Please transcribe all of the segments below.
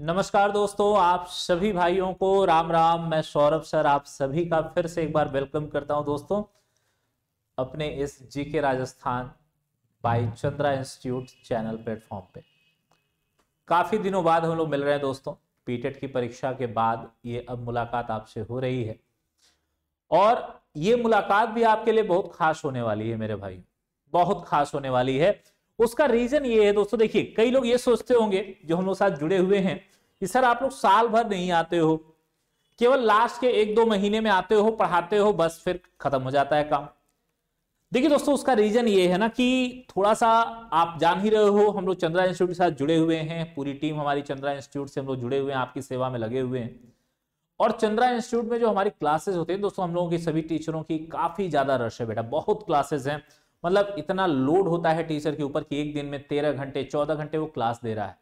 नमस्कार दोस्तों आप सभी भाइयों को राम राम मैं सौरभ सर आप सभी का फिर से एक बार वेलकम करता हूं दोस्तों अपने इस GK Rajasthan by Chandra institute channel platform पे काफी दिनों बाद हम लोग मिल रहे हैं दोस्तों पीटेट e की परीक्षा के बाद ये अब मुलाकात आपसे हो रही है और ये मुलाकात भी आपके लिए बहुत खास होने वाली है मेरे भाई बहुत खास होने वाली है उसका रीजन ये है दोस्तों देखिए कई लोग ये सोचते होंगे जो हम लोग साथ जुड़े हुए हैं कि सर आप लोग साल भर नहीं आते हो केवल लास्ट के एक दो महीने में आते हो पढ़ाते हो बस फिर खत्म हो जाता है काम देखिए दोस्तों उसका रीजन ये है ना कि थोड़ा सा आप जान ही रहे हो हम लोग चंद्रा इंस्टीट्यूट के साथ जुड़े हुए हैं पूरी टीम हमारी चंद्रा इंस्टीट्यूट से हम लोग जुड़े हुए हैं आपकी सेवा में लगे हुए हैं और चंद्रा इंस्टीट्यूट में जो हमारी क्लासेस होते हैं दोस्तों हम लोगों की सभी टीचरों की काफी ज्यादा रश है बेटा बहुत क्लासेस हैं मतलब इतना लोड होता है टीचर के ऊपर कि एक दिन में तेरह घंटे चौदह घंटे वो क्लास दे रहा है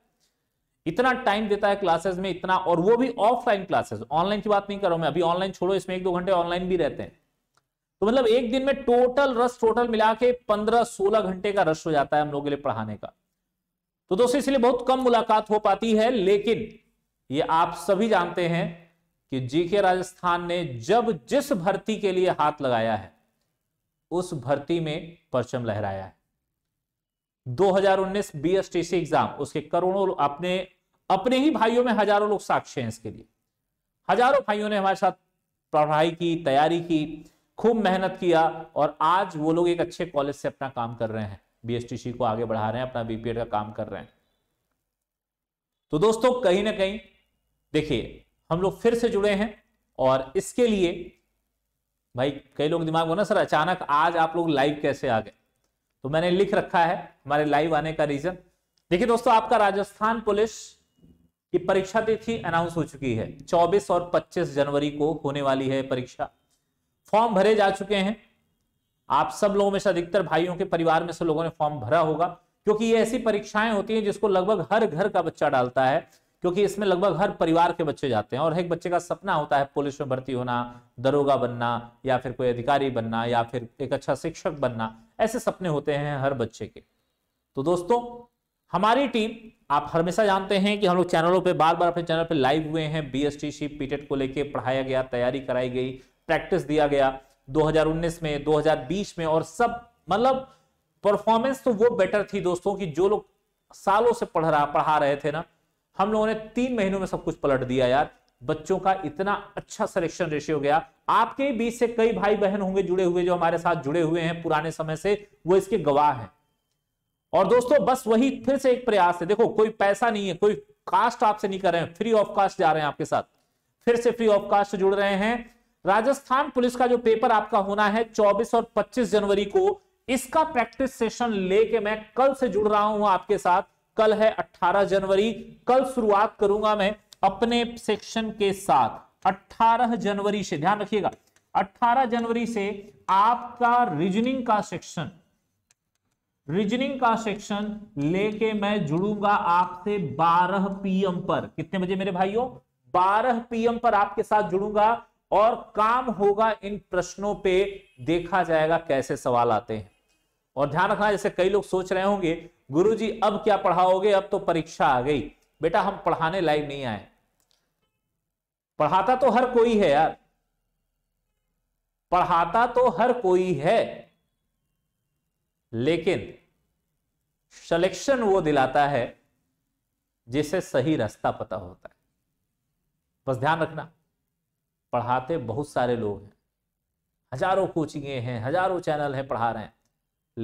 इतना टाइम देता है क्लासेस में इतना और वो भी ऑफलाइन क्लासेस ऑनलाइन की बात नहीं कर रहा हूं मैं अभी ऑनलाइन छोड़ो इसमें एक दो घंटे ऑनलाइन भी रहते हैं तो मतलब एक दिन में टोटल रस टोटल मिला के पंद्रह सोलह घंटे का रश हो जाता है हम लोगों के लिए पढ़ाने का तो दोस्तों इसलिए बहुत कम मुलाकात हो पाती है लेकिन ये आप सभी जानते हैं कि जीके राजस्थान ने जब जिस भर्ती के लिए हाथ लगाया है उस भर्ती में परचम लहराया है 2019 बीएसटीसी एग्जाम उसके करोड़ों अपने अपने ही भाइयों में हजारों लोग साक्ष्य हैं इसके लिए हजारों भाइयों ने हमारे साथ पढ़ाई की तैयारी की खूब मेहनत किया और आज वो लोग एक अच्छे कॉलेज से अपना काम कर रहे हैं बीएसटीसी को आगे बढ़ा रहे हैं अपना बीपीएड का काम कर रहे हैं तो दोस्तों कहीं ना कहीं देखिए हम लोग फिर से जुड़े हैं और इसके लिए भाई कई लोग दिमाग में ना सर अचानक आज आप लोग लाइव कैसे आ गए तो मैंने लिख रखा है हमारे लाइव आने का रीजन देखिए दोस्तों आपका राजस्थान पुलिस की परीक्षा तिथि अनाउंस हो चुकी है 24 और 25 जनवरी को होने वाली है परीक्षा फॉर्म भरे जा चुके हैं आप सब लोगों में से अधिकतर भाइयों के परिवार में से लोगों ने फॉर्म भरा होगा क्योंकि ये ऐसी परीक्षाएं होती हैं जिसको लगभग हर घर का बच्चा डालता है क्योंकि इसमें लगभग हर परिवार के बच्चे जाते हैं और एक बच्चे का सपना होता है पुलिस में भर्ती होना दरोगा बनना या फिर कोई अधिकारी बनना या फिर एक अच्छा शिक्षक बनना ऐसे सपने होते हैं हर बच्चे के तो दोस्तों हमारी टीम आप हमेशा जानते हैं कि हम लोग चैनलों पे बार बार अपने चैनल पे लाइव हुए हैं B S T C PTET को लेके पढ़ाया गया तैयारी कराई गई प्रैक्टिस दिया गया 2019 में 2020 में और सब मतलब परफॉर्मेंस तो वो बेटर थी दोस्तों कि जो लोग सालों से पढ़ रहा पढ़ा रहे थे ना हम लोगों ने तीन महीनों में सब कुछ पलट दिया यार बच्चों का इतना अच्छा सिलेक्शन रेशियो गया आपके बीच से कई भाई बहन होंगे जुड़े हुए जो हमारे साथ जुड़े हुए हैं पुराने समय से वो इसके गवाह हैं और दोस्तों बस वही फिर से एक प्रयास है देखो कोई पैसा नहीं है कोई कास्ट आपसे नहीं कर रहे हैं फ्री ऑफ कास्ट जा रहे हैं आपके साथ फिर से फ्री ऑफ कास्ट जुड़ रहे हैं राजस्थान पुलिस का जो पेपर आपका होना है चौबीस और पच्चीस जनवरी को इसका प्रैक्टिस सेशन लेके मैं कल से जुड़ रहा हूं आपके साथ कल है 18 जनवरी कल शुरुआत करूंगा मैं अपने सेक्शन के साथ 18 जनवरी से ध्यान रखिएगा 18 जनवरी से आपका रीजनिंग का सेक्शन रीजनिंग का सेक्शन लेके मैं जुड़ूंगा आपसे 12 पीएम पर कितने बजे मेरे भाइयों 12 पीएम पर आपके साथ जुड़ूंगा और काम होगा इन प्रश्नों पे देखा जाएगा कैसे सवाल आते हैं और ध्यान रखना जैसे कई लोग सोच रहे होंगे गुरुजी अब क्या पढ़ाओगे अब तो परीक्षा आ गई बेटा हम पढ़ाने लायक नहीं आए पढ़ाता तो हर कोई है यार पढ़ाता तो हर कोई है लेकिन सिलेक्शन वो दिलाता है जिसे सही रास्ता पता होता है बस ध्यान रखना पढ़ाते बहुत सारे लोग हैं हजारों कोचिंगे हैं हजारों चैनल हैं पढ़ा रहे हैं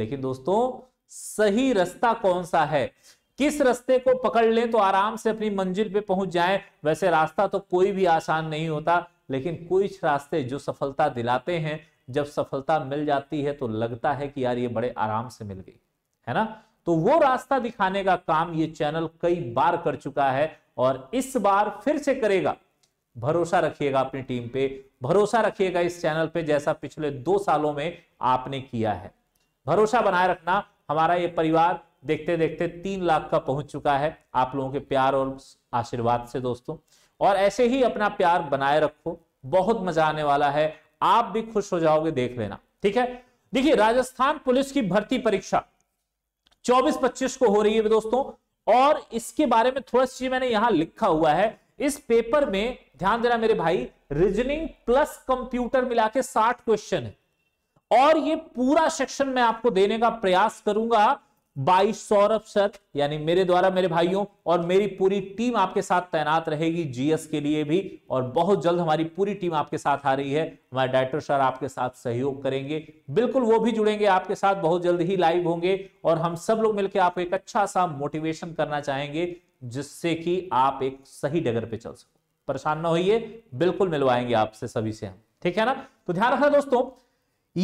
लेकिन दोस्तों सही रास्ता कौन सा है किस रास्ते को पकड़ लें तो आराम से अपनी मंजिल पे पहुंच जाएं वैसे रास्ता तो कोई भी आसान नहीं होता लेकिन कुछ रास्ते जो सफलता दिलाते हैं जब सफलता मिल जाती है तो लगता है कि यार ये बड़े आराम से मिल गई है ना तो वो रास्ता दिखाने का काम ये चैनल कई बार कर चुका है और इस बार फिर से करेगा भरोसा रखिएगा अपनी टीम पे भरोसा रखिएगा इस चैनल पे जैसा पिछले दो सालों में आपने किया है भरोसा बनाए रखना हमारा ये परिवार देखते देखते तीन लाख का पहुंच चुका है आप लोगों के प्यार और आशीर्वाद से दोस्तों और ऐसे ही अपना प्यार बनाए रखो बहुत मजा आने वाला है आप भी खुश हो जाओगे देख लेना ठीक है देखिए राजस्थान पुलिस की भर्ती परीक्षा 24-25 को हो रही है दोस्तों और इसके बारे में थोड़ा सी मैंने यहां लिखा हुआ है इस पेपर में ध्यान देना मेरे भाई रीजनिंग प्लस कंप्यूटर मिला के साठ क्वेश्चन है और ये पूरा सेक्शन मैं आपको देने का प्रयास करूंगा बाई सौरभ सर यानी मेरे द्वारा मेरे भाइयों और मेरी पूरी टीम आपके साथ तैनात रहेगी जीएस के लिए भी और बहुत जल्द हमारी पूरी टीम आपके साथ आ रही है हमारे डायरेक्टर सर आपके साथ सहयोग करेंगे बिल्कुल वो भी जुड़ेंगे आपके साथ बहुत जल्द ही लाइव होंगे और हम सब लोग मिलकर आपको एक अच्छा सा मोटिवेशन करना चाहेंगे जिससे कि आप एक सही डगर पे चल सको परेशान ना होइए बिल्कुल मिलवाएंगे आपसे सभी से हम ठीक है ना तो ध्यान रखना दोस्तों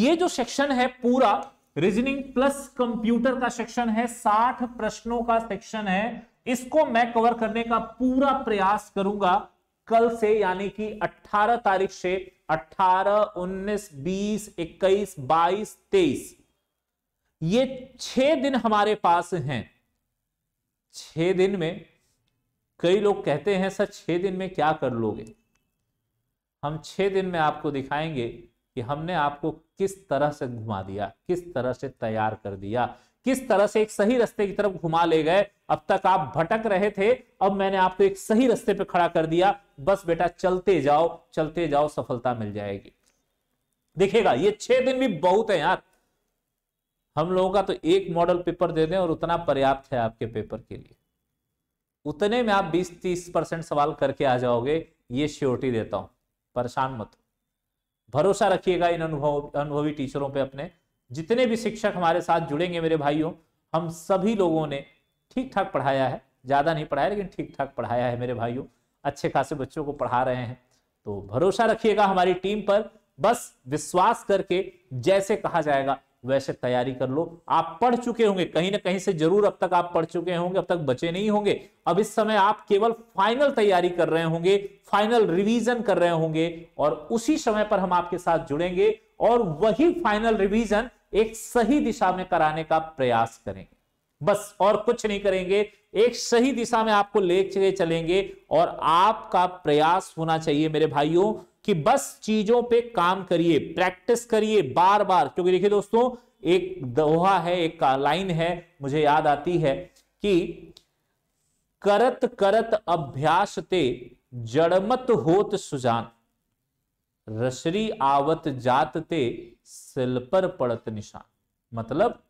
ये जो सेक्शन है पूरा रीजनिंग प्लस कंप्यूटर का सेक्शन है साठ प्रश्नों का सेक्शन है इसको मैं कवर करने का पूरा प्रयास करूंगा कल से यानी कि 18 तारीख से 18, 19, 20, 21, 22, 23 ये छह दिन हमारे पास हैं छह दिन में कई लोग कहते हैं सर छह दिन में क्या कर लोगे हम छह दिन में आपको दिखाएंगे कि हमने आपको किस तरह से घुमा दिया किस तरह से तैयार कर दिया किस तरह से एक सही रास्ते की तरफ घुमा ले गए अब तक आप भटक रहे थे अब मैंने आपको एक सही रास्ते पर खड़ा कर दिया बस बेटा चलते जाओ चलते जाओ सफलता मिल जाएगी देखिएगा ये छह दिन भी बहुत है यार हम लोगों का तो एक मॉडल पेपर दे दें और उतना पर्याप्त है आपके पेपर के लिए उतने में आप 20-30 परसेंट सवाल करके आ जाओगे ये श्योरिटी देता हूं परेशान मत भरोसा रखिएगा इन अनुभव अनुभवी टीचरों पे अपने जितने भी शिक्षक हमारे साथ जुड़ेंगे मेरे भाइयों हम सभी लोगों ने ठीक ठाक पढ़ाया है ज़्यादा नहीं पढ़ाया लेकिन ठीक ठाक पढ़ाया है मेरे भाइयों अच्छे खासे बच्चों को पढ़ा रहे हैं तो भरोसा रखिएगा हमारी टीम पर बस विश्वास करके जैसे कहा जाएगा वैसे तैयारी कर लो आप पढ़ चुके होंगे कहीं ना कहीं से जरूर अब तक आप पढ़ चुके होंगे अब तक बचे नहीं होंगे अब इस समय आप केवल फाइनल तैयारी कर रहे होंगे फाइनल रिवीजन कर रहे होंगे और उसी समय पर हम आपके साथ जुड़ेंगे और वही फाइनल रिवीजन एक सही दिशा में कराने का प्रयास करेंगे बस और कुछ नहीं करेंगे एक सही दिशा में आपको ले चलेंगे और आपका प्रयास होना चाहिए मेरे भाइयों कि बस चीजों पे काम करिए प्रैक्टिस करिए बार बार क्योंकि देखिए दोस्तों एक दोहा है एक लाइन है मुझे याद आती है कि करत करत अभ्यास ते जड़मत होत सुजान रशरी आवत जात ते सिल पर पड़त निशान मतलब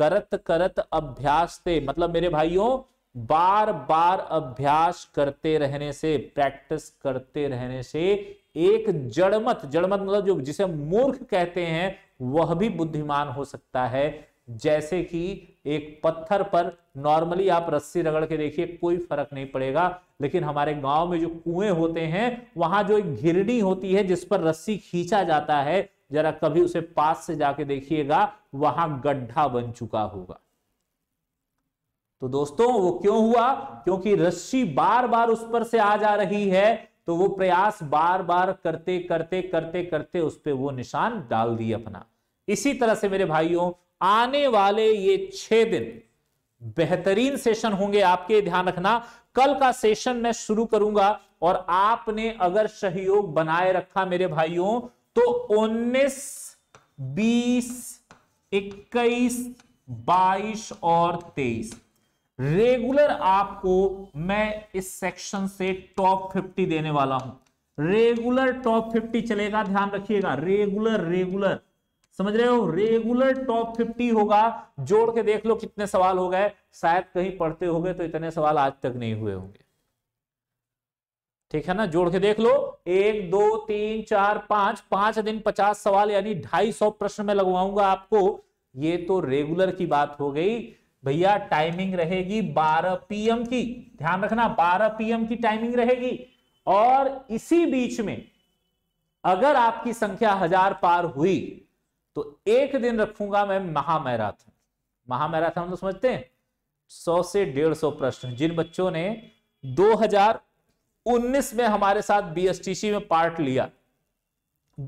करत करत अभ्यास ते मतलब मेरे भाइयों बार बार अभ्यास करते रहने से प्रैक्टिस करते रहने से एक जड़मत जड़मत मतलब जो जिसे मूर्ख कहते हैं वह भी बुद्धिमान हो सकता है जैसे कि एक पत्थर पर नॉर्मली आप रस्सी रगड़ के देखिए कोई फर्क नहीं पड़ेगा लेकिन हमारे गांव में जो कुएं होते हैं वहां जो एक घिरनी होती है जिस पर रस्सी खींचा जाता है जरा कभी उसे पास से जाके देखिएगा वहां गड्ढा बन चुका होगा तो दोस्तों वो क्यों हुआ क्योंकि रस्सी बार बार उस पर से आ जा रही है तो वो प्रयास बार बार करते करते करते करते उस पर वो निशान डाल दिए अपना इसी तरह से मेरे भाइयों आने वाले ये छह दिन बेहतरीन सेशन होंगे आपके ध्यान रखना कल का सेशन मैं शुरू करूंगा और आपने अगर सहयोग बनाए रखा मेरे भाइयों तो 19, 20, 21, 22 और 23 रेगुलर आपको मैं इस सेक्शन से टॉप 50 देने वाला हूं रेगुलर टॉप 50 चलेगा ध्यान रखिएगा रेगुलर रेगुलर समझ रहे हो रेगुलर टॉप 50 होगा जोड़ के देख लो कितने सवाल हो गए शायद कहीं पढ़ते हो तो इतने सवाल आज तक नहीं हुए होंगे ठीक है ना जोड़ के देख लो एक दो तीन चार पांच पांच दिन पचास सवाल यानी ढाई सौ प्रश्न में लगवाऊंगा आपको ये तो रेगुलर की बात हो गई भैया टाइमिंग रहेगी 12 पीएम की ध्यान रखना 12 पीएम की टाइमिंग रहेगी और इसी बीच में अगर आपकी संख्या हजार पार हुई तो एक दिन रखूंगा मैं महामैराथन महामैराथन तो समझते हैं सौ से डेढ़ सौ प्रश्न जिन बच्चों ने 2019 में हमारे साथ बीएसटीसी में पार्ट लिया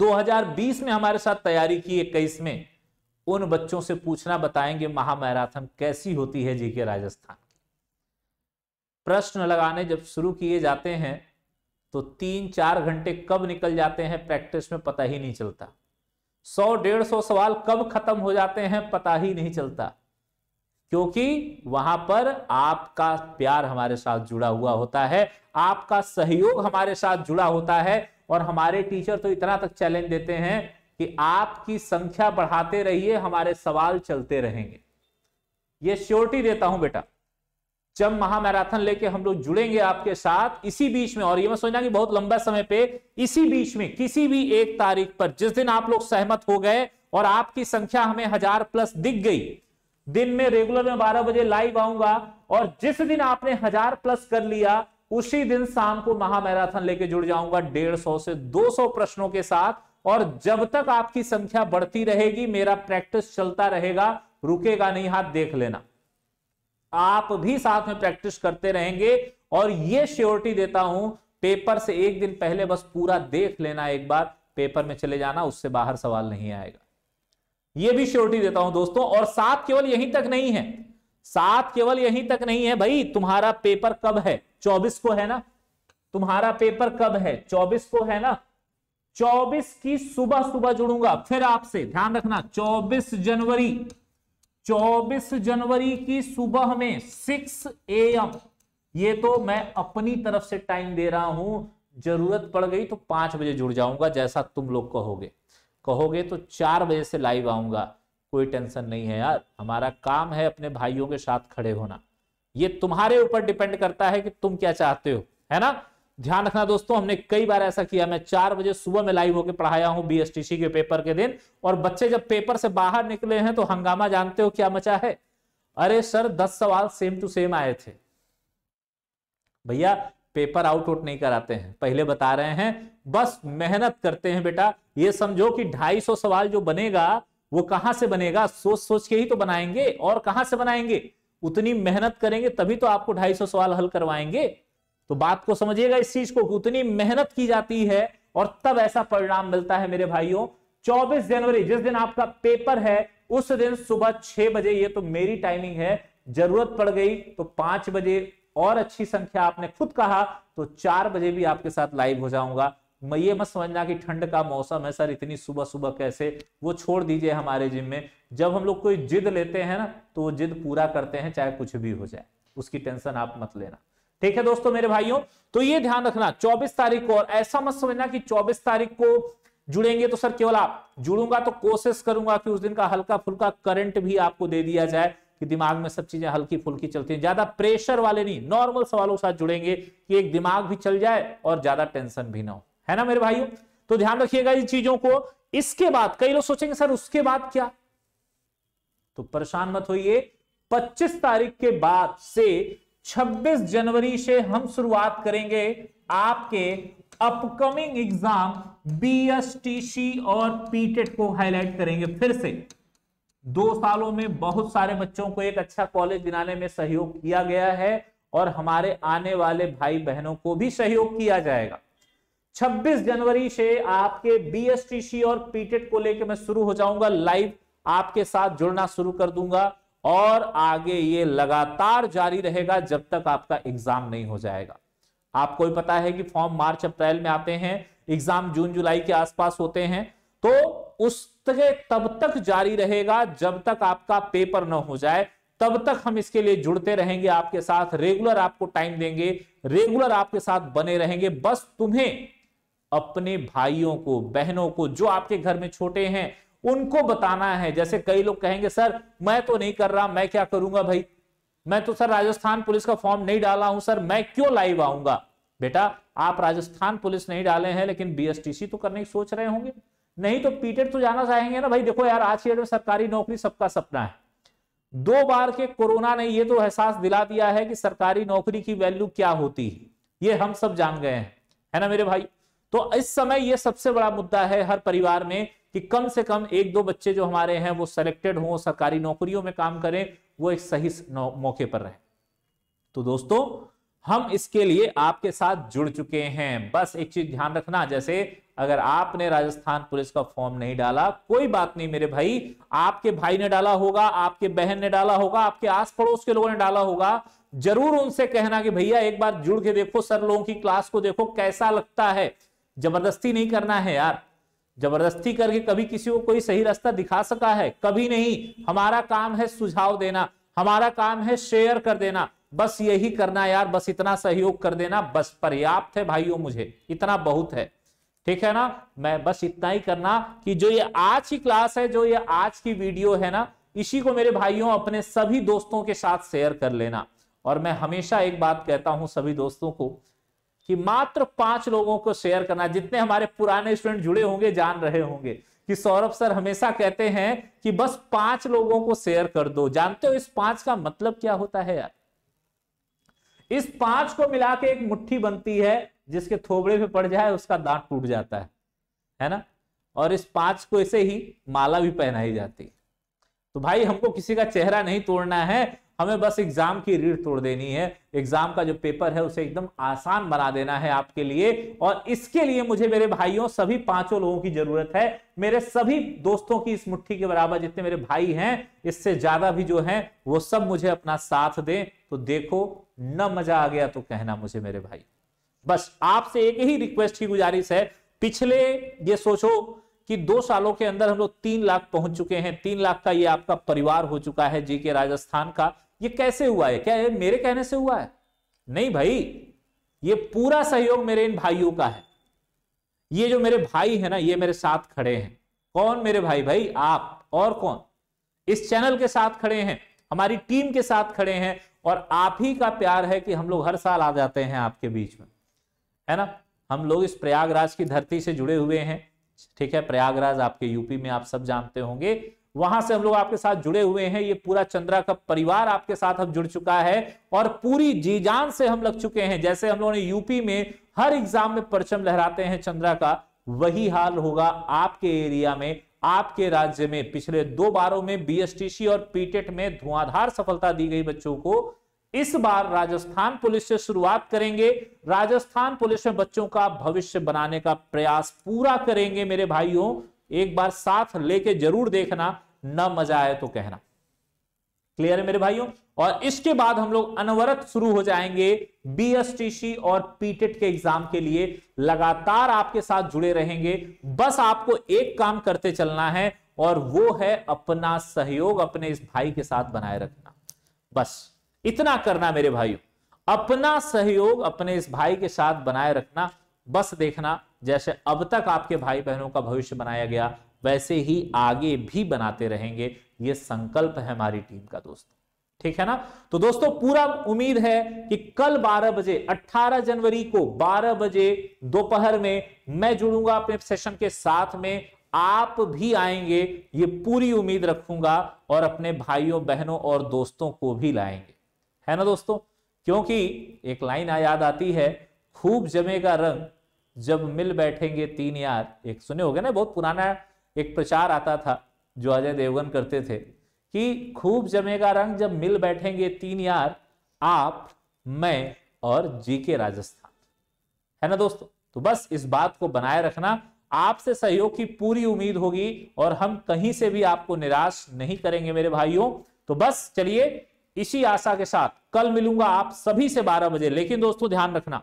2020 में हमारे साथ तैयारी की इक्कीस में उन बच्चों से पूछना बताएंगे महामैराथन कैसी होती है जीके राजस्थान की प्रश्न लगाने जब शुरू किए जाते हैं तो तीन चार घंटे कब निकल जाते हैं प्रैक्टिस में पता ही नहीं चलता सौ डेढ़ सौ सवाल कब खत्म हो जाते हैं पता ही नहीं चलता क्योंकि वहां पर आपका प्यार हमारे साथ जुड़ा हुआ होता है आपका सहयोग हमारे साथ जुड़ा होता है और हमारे टीचर तो इतना तक चैलेंज देते हैं कि आपकी संख्या बढ़ाते रहिए हमारे सवाल चलते रहेंगे ये श्योरिटी देता हूं बेटा जब महामैराथन लेके हम लोग जुड़ेंगे आपके साथ इसी बीच में और ये मैं सोचना कि बहुत लंबा समय पे इसी बीच में किसी भी एक तारीख पर जिस दिन आप लोग सहमत हो गए और आपकी संख्या हमें हजार प्लस दिख गई दिन में रेगुलर में बारह बजे लाइव आऊंगा और जिस दिन आपने हजार प्लस कर लिया उसी दिन शाम को महामैराथन लेके जुड़ जाऊंगा डेढ़ सौ से दो सौ प्रश्नों के साथ और जब तक आपकी संख्या बढ़ती रहेगी मेरा प्रैक्टिस चलता रहेगा रुकेगा नहीं हाथ देख लेना आप भी साथ में प्रैक्टिस करते रहेंगे और यह श्योरिटी देता हूं पेपर से एक दिन पहले बस पूरा देख लेना एक बार पेपर में चले जाना उससे बाहर सवाल नहीं आएगा यह भी श्योरिटी देता हूं दोस्तों और साथ केवल यहीं तक नहीं है साथ केवल यहीं तक नहीं है भाई तुम्हारा पेपर कब है चौबीस को है ना तुम्हारा पेपर कब है चौबीस को है ना चौबीस की सुबह सुबह जुड़ूंगा फिर आपसे ध्यान रखना चौबीस जनवरी चौबीस जनवरी की सुबह में ए एम ये तो मैं अपनी तरफ से टाइम दे रहा हूं जरूरत पड़ गई तो पांच बजे जुड़ जाऊंगा जैसा तुम लोग कहोगे कहोगे तो चार बजे से लाइव आऊंगा कोई टेंशन नहीं है यार हमारा काम है अपने भाइयों के साथ खड़े होना ये तुम्हारे ऊपर डिपेंड करता है कि तुम क्या चाहते हो है ना ध्यान रखना दोस्तों हमने कई बार ऐसा किया मैं चार बजे सुबह में लाइव होकर पढ़ाया हूं बीएसटीसी के पेपर के दिन और बच्चे जब पेपर से बाहर निकले हैं तो हंगामा जानते हो क्या मचा है अरे सर दस सवाल सेम टू सेम आए थे भैया पेपर आउट आउट नहीं कराते हैं पहले बता रहे हैं बस मेहनत करते हैं बेटा ये समझो कि सौ सवाल जो बनेगा वो कहां से बनेगा सोच सोच के ही तो बनाएंगे और कहां से बनाएंगे उतनी मेहनत करेंगे तभी तो आपको सौ सवाल हल करवाएंगे तो बात को समझिएगा इस चीज को उतनी मेहनत की जाती है और तब ऐसा परिणाम मिलता है मेरे भाइयों 24 जनवरी जिस दिन आपका पेपर है उस दिन सुबह छह बजे ये तो मेरी टाइमिंग है जरूरत पड़ गई तो पांच बजे और अच्छी संख्या आपने खुद कहा तो चार बजे भी आपके साथ लाइव हो जाऊंगा मैं ये मत समझना कि ठंड का मौसम है सर इतनी सुबह सुबह कैसे वो छोड़ दीजिए हमारे जिम में जब हम लोग कोई जिद लेते हैं ना तो वो जिद पूरा करते हैं चाहे कुछ भी हो जाए उसकी टेंशन आप मत लेना ठीक है दोस्तों मेरे भाइयों तो ये ध्यान रखना 24 तारीख को और ऐसा मत समझना कि 24 तारीख को जुड़ेंगे तो सर केवल आप जुड़ूंगा तो कोशिश करूंगा कि उस दिन का हल्का फुल्का करंट भी आपको दे दिया जाए कि दिमाग में सब चीजें हल्की फुल्की चलती हैं ज्यादा प्रेशर वाले नहीं नॉर्मल सवालों के साथ जुड़ेंगे कि एक दिमाग भी चल जाए और ज्यादा टेंशन भी ना हो है ना मेरे भाइयों तो ध्यान रखिएगा इन चीजों को इसके बाद कई लोग सोचेंगे सर उसके बाद क्या तो परेशान मत होइए 25 तारीख के बाद से 26 जनवरी से हम शुरुआत करेंगे आपके अपकमिंग एग्जाम सी और पीटेट e को हाईलाइट करेंगे फिर से दो सालों में बहुत सारे बच्चों को एक अच्छा कॉलेज दिलाने में सहयोग किया गया है और हमारे आने वाले भाई बहनों को भी सहयोग किया जाएगा 26 जनवरी से आपके सी और पीटेट e को लेकर मैं शुरू हो जाऊंगा लाइव आपके साथ जुड़ना शुरू कर दूंगा और आगे ये लगातार जारी रहेगा जब तक आपका एग्जाम नहीं हो जाएगा आपको भी पता है कि फॉर्म मार्च अप्रैल में आते हैं एग्जाम जून जुलाई के आसपास होते हैं तो उसके तब तक जारी रहेगा जब तक आपका पेपर न हो जाए तब तक हम इसके लिए जुड़ते रहेंगे आपके साथ रेगुलर आपको टाइम देंगे रेगुलर आपके साथ बने रहेंगे बस तुम्हें अपने भाइयों को बहनों को जो आपके घर में छोटे हैं उनको बताना है जैसे कई लोग कहेंगे सर मैं तो नहीं कर रहा मैं क्या करूंगा भाई मैं तो सर राजस्थान पुलिस का फॉर्म नहीं डाला हूं सर मैं क्यों लाइव आऊंगा बेटा आप राजस्थान पुलिस नहीं डाले हैं लेकिन बीएसटीसी तो करने की सोच रहे होंगे नहीं तो पीटेड e तो जाना चाहेंगे ना भाई देखो यार आज की डेट में सरकारी नौकरी सबका सपना है दो बार के कोरोना ने ये तो एहसास दिला दिया है कि सरकारी नौकरी की वैल्यू क्या होती है ये हम सब जान गए हैं है ना मेरे भाई तो इस समय ये सबसे बड़ा मुद्दा है हर परिवार में कि कम से कम एक दो बच्चे जो हमारे हैं वो सेलेक्टेड हों सरकारी नौकरियों में काम करें वो एक सही मौके पर रहे तो दोस्तों हम इसके लिए आपके साथ जुड़ चुके हैं बस एक चीज ध्यान रखना जैसे अगर आपने राजस्थान पुलिस का फॉर्म नहीं डाला कोई बात नहीं मेरे भाई आपके भाई ने डाला होगा आपके बहन ने डाला होगा आपके आस पड़ोस के लोगों ने डाला होगा जरूर उनसे कहना कि भैया एक बार जुड़ के देखो सर लोगों की क्लास को देखो कैसा लगता है जबरदस्ती नहीं करना है यार जबरदस्ती करके कभी किसी को कोई सही रास्ता दिखा सका है कभी नहीं हमारा काम है सुझाव देना हमारा काम है शेयर कर देना बस यही करना यार बस इतना सहयोग कर देना बस पर्याप्त है भाइयों मुझे इतना बहुत है ठीक है ना मैं बस इतना ही करना कि जो ये आज की क्लास है जो ये आज की वीडियो है ना इसी को मेरे भाइयों अपने सभी दोस्तों के साथ शेयर कर लेना और मैं हमेशा एक बात कहता हूं सभी दोस्तों को कि मात्र पांच लोगों को शेयर करना जितने हमारे पुराने स्टूडेंट जुड़े होंगे जान रहे होंगे कि सौरभ सर हमेशा कहते हैं कि बस पांच लोगों को शेयर कर दो जानते हो इस पांच का मतलब क्या होता है यार इस पांच को मिला के एक मुट्ठी बनती है जिसके थोबड़े पे पड़ जाए उसका दांत टूट जाता है है ना और इस पांच को ऐसे ही माला भी पहनाई जाती है तो भाई हमको किसी का चेहरा नहीं तोड़ना है हमें बस एग्जाम की रीढ़ तोड़ देनी है एग्जाम का जो पेपर है उसे एकदम आसान बना देना है आपके लिए और इसके लिए मुझे मेरे भाइयों सभी पांचों लोगों की जरूरत है मेरे सभी दोस्तों की इस मुट्ठी के बराबर जितने मेरे भाई हैं इससे ज्यादा भी जो हैं वो सब मुझे अपना साथ दें तो देखो न मजा आ गया तो कहना मुझे मेरे भाई बस आपसे एक ही रिक्वेस्ट की गुजारिश है पिछले ये सोचो कि दो सालों के अंदर हम लोग तीन लाख पहुंच चुके हैं तीन लाख का ये आपका परिवार हो चुका है जी के राजस्थान का ये कैसे हुआ है क्या ये मेरे कहने से हुआ है नहीं भाई ये पूरा सहयोग मेरे इन भाइयों का है ये जो मेरे भाई है ना ये मेरे साथ खड़े हैं कौन मेरे भाई भाई आप और कौन इस चैनल के साथ खड़े हैं हमारी टीम के साथ खड़े हैं और आप ही का प्यार है कि हम लोग हर साल आ जाते हैं आपके बीच में है ना हम लोग इस प्रयागराज की धरती से जुड़े हुए हैं ठीक है प्रयागराज आपके यूपी में आप सब जानते होंगे वहां से हम लोग आपके साथ जुड़े हुए हैं ये पूरा चंद्रा का परिवार आपके साथ अब जुड़ चुका है और पूरी जी जान से हम लग चुके हैं जैसे हम लोगों ने यूपी में हर एग्जाम में परचम लहराते हैं चंद्रा का वही हाल होगा आपके एरिया में आपके राज्य में पिछले दो बारों में बीएसटीसी और पीटेट में धुआंधार सफलता दी गई बच्चों को इस बार राजस्थान पुलिस से शुरुआत करेंगे राजस्थान पुलिस में बच्चों का भविष्य बनाने का प्रयास पूरा करेंगे मेरे भाइयों एक बार साथ लेके जरूर देखना ना मजा आए तो कहना क्लियर है मेरे भाइयों और इसके बाद हम लोग अनवरत शुरू हो जाएंगे बीएसटीसी और पीटेट e के एग्जाम के लिए लगातार आपके साथ जुड़े रहेंगे बस आपको एक काम करते चलना है और वो है अपना सहयोग अपने इस भाई के साथ बनाए रखना बस इतना करना मेरे भाइयों अपना सहयोग अपने इस भाई के साथ बनाए रखना बस देखना जैसे अब तक आपके भाई बहनों का भविष्य बनाया गया वैसे ही आगे भी बनाते रहेंगे ये संकल्प है हमारी टीम का दोस्तों ठीक है ना तो दोस्तों पूरा उम्मीद है कि कल 12 बजे 18 जनवरी को 12 बजे दोपहर में मैं जुड़ूंगा अपने सेशन के साथ में आप भी आएंगे ये पूरी उम्मीद रखूंगा और अपने भाइयों बहनों और दोस्तों को भी लाएंगे है ना दोस्तों क्योंकि एक लाइन याद आती है खूब जमेगा रंग जब मिल बैठेंगे तीन यार एक सुने हो ना बहुत पुराना एक प्रचार आता था जो अजय देवगन करते थे कि खूब जमेगा रंग जब मिल बैठेंगे तीन यार आप मैं और जीके राजस्थान है ना दोस्तों तो बस इस बात को बनाए रखना आपसे सहयोग की पूरी उम्मीद होगी और हम कहीं से भी आपको निराश नहीं करेंगे मेरे भाइयों तो बस चलिए इसी आशा के साथ कल मिलूंगा आप सभी से 12 बजे लेकिन दोस्तों ध्यान रखना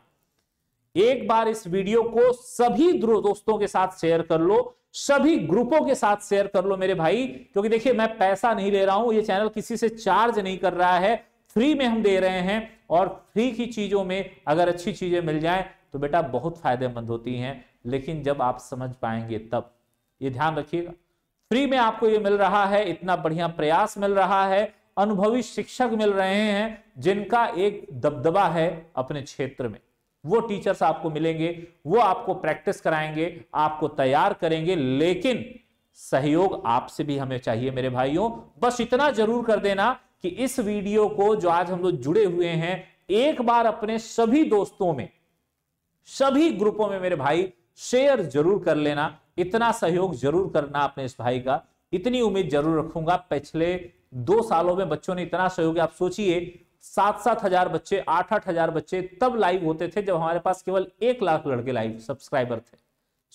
एक बार इस वीडियो को सभी दोस्तों के साथ शेयर कर लो सभी ग्रुपों के साथ शेयर कर लो मेरे भाई क्योंकि देखिए मैं पैसा नहीं ले रहा हूं ये चैनल किसी से चार्ज नहीं कर रहा है फ्री में हम दे रहे हैं और फ्री की चीजों में अगर अच्छी चीजें मिल जाए तो बेटा बहुत फायदेमंद होती है लेकिन जब आप समझ पाएंगे तब ये ध्यान रखिएगा फ्री में आपको ये मिल रहा है इतना बढ़िया प्रयास मिल रहा है अनुभवी शिक्षक मिल रहे हैं जिनका एक दबदबा है अपने क्षेत्र में वो टीचर्स आपको मिलेंगे वो आपको प्रैक्टिस कराएंगे आपको तैयार करेंगे लेकिन सहयोग आपसे भी हमें चाहिए मेरे भाइयों बस इतना जरूर कर देना कि इस वीडियो को जो आज हम लोग जुड़े हुए हैं एक बार अपने सभी दोस्तों में सभी ग्रुपों में मेरे भाई शेयर जरूर कर लेना इतना सहयोग जरूर करना अपने इस भाई का इतनी उम्मीद जरूर रखूंगा पिछले दो सालों में बच्चों ने इतना सहयोग आप सोचिए सात सात हजार बच्चे आठ आठ हजार बच्चे तब लाइव होते थे जब हमारे पास केवल एक लाख लड़के लाइव सब्सक्राइबर थे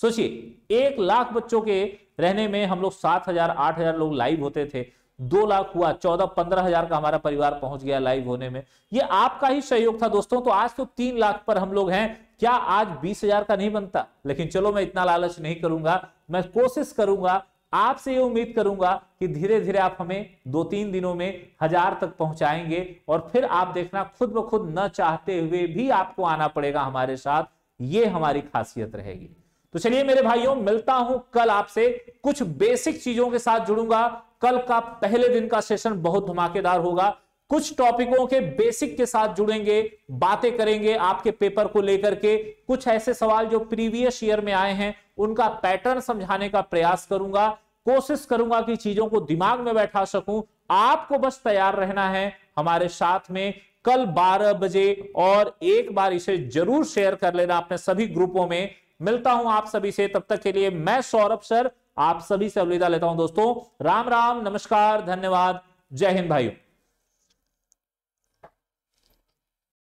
सोचिए एक लाख बच्चों के रहने में हम लोग सात हजार आठ हजार लोग लाइव होते थे दो लाख हुआ चौदह पंद्रह हजार का हमारा परिवार पहुंच गया लाइव होने में ये आपका ही सहयोग था दोस्तों तो आज तो तीन लाख पर हम लोग हैं क्या आज बीस हजार का नहीं बनता लेकिन चलो मैं इतना लालच नहीं करूंगा मैं कोशिश करूंगा आपसे ये उम्मीद करूंगा कि धीरे धीरे आप हमें दो तीन दिनों में हजार तक पहुंचाएंगे और फिर आप देखना खुद ब खुद न चाहते हुए भी आपको आना पड़ेगा हमारे साथ ये हमारी खासियत रहेगी तो चलिए मेरे भाइयों मिलता हूं कल आपसे कुछ बेसिक चीजों के साथ जुड़ूंगा कल का पहले दिन का सेशन बहुत धमाकेदार होगा कुछ टॉपिकों के बेसिक के साथ जुड़ेंगे बातें करेंगे आपके पेपर को लेकर के कुछ ऐसे सवाल जो प्रीवियस ईयर में आए हैं उनका पैटर्न समझाने का प्रयास करूंगा कोशिश करूंगा कि चीजों को दिमाग में बैठा सकूं आपको बस तैयार रहना है हमारे साथ में कल 12 बजे और एक बार इसे जरूर शेयर कर लेना अपने सभी ग्रुपों में मिलता हूं आप सभी से तब तक के लिए मैं सौरभ सर आप सभी से अविदा लेता हूं दोस्तों राम राम नमस्कार धन्यवाद जय हिंद भाइयों